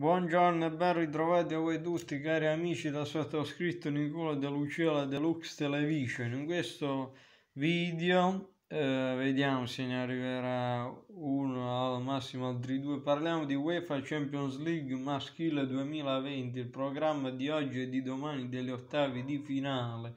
Buongiorno e ben ritrovati a voi tutti cari amici da sottoscritto Nicola De Lucia la Deluxe Television. In questo video eh, vediamo se ne arriverà uno al massimo altri due. Parliamo di UEFA Champions League maschile 2020, il programma di oggi e di domani degli ottavi di finale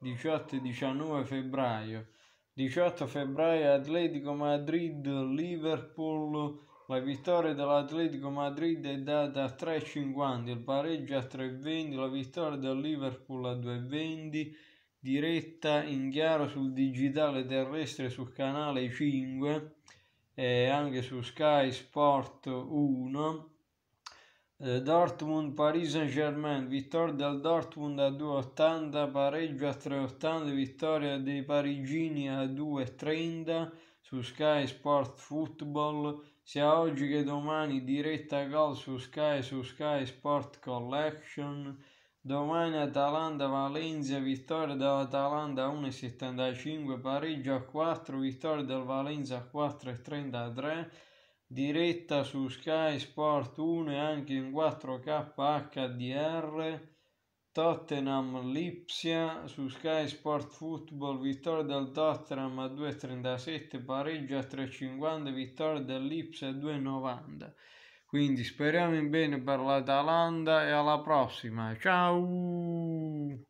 18 e 19 febbraio. 18 febbraio Atletico Madrid, Liverpool la vittoria dell'Atletico Madrid è data a 3,50, il pareggio a 3,20, la vittoria del Liverpool a 2,20, diretta in chiaro sul digitale terrestre sul canale 5 e eh, anche su Sky Sport 1 eh, Dortmund Paris Saint-Germain, vittoria del Dortmund a 2,80, pareggio a 3,80, vittoria dei parigini a 2,30 su Sky Sport Football, sia oggi che domani diretta gol su Sky su Sky Sport Collection. Domani Atalanta-Valencia, vittoria dell'Atalanta a 1,75, pareggio a 4, vittoria del Valencia a 4,33 diretta su Sky Sport 1 e anche in 4K HDR. Tottenham Lipsia su Sky Sport Football, vittoria del Tottenham a 2,37, pareggio a 3,50, vittoria dell'Ipsia a 2,90. Quindi speriamo in bene per l'Atalanta e alla prossima. Ciao!